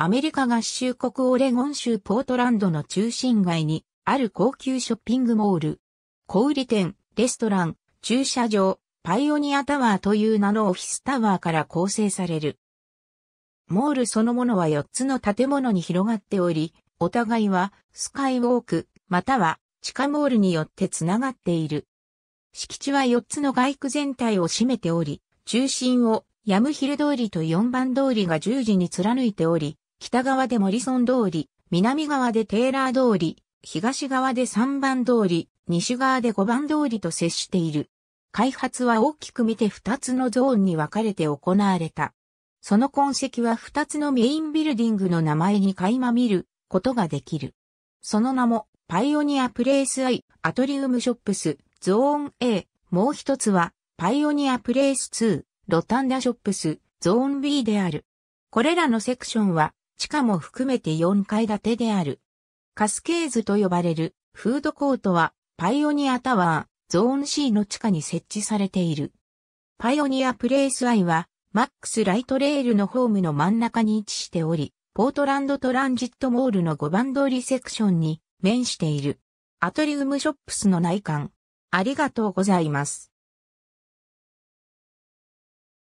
アメリカ合衆国オレゴン州ポートランドの中心街にある高級ショッピングモール。小売店、レストラン、駐車場、パイオニアタワーという名のオフィスタワーから構成される。モールそのものは4つの建物に広がっており、お互いはスカイウォーク、または地下モールによってつながっている。敷地は4つの街区全体を占めており、中心をヤムヒル通りと4番通りが十字に貫いており、北側でモリソン通り、南側でテーラー通り、東側で3番通り、西側で5番通りと接している。開発は大きく見て2つのゾーンに分かれて行われた。その痕跡は2つのメインビルディングの名前に垣間見ることができる。その名も、パイオニアプレイス I、アトリウムショップス、ゾーン A、もう一つは、パイオニアプレイス2、ロタンダショップス、ゾーン B である。これらのセクションは、地下も含めて4階建てである。カスケーズと呼ばれるフードコートはパイオニアタワー、ゾーン C の地下に設置されている。パイオニアプレイス I はマックスライトレールのホームの真ん中に位置しており、ポートランドトランジットモールの5番通りセクションに面している。アトリウムショップスの内観。ありがとうございます。